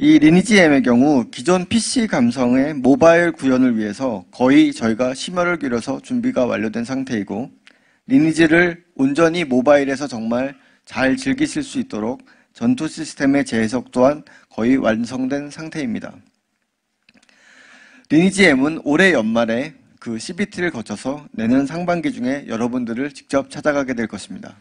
이 리니지 M의 경우 기존 PC 감성의 모바일 구현을 위해서 거의 저희가 심혈을 기울여서 준비가 완료된 상태이고 리니지를 온전히 모바일에서 정말 잘 즐기실 수 있도록 전투 시스템의 재해석 또한 거의 완성된 상태입니다. 리니지 M은 올해 연말에 그 CBT를 거쳐서 내년 상반기 중에 여러분들을 직접 찾아가게 될 것입니다.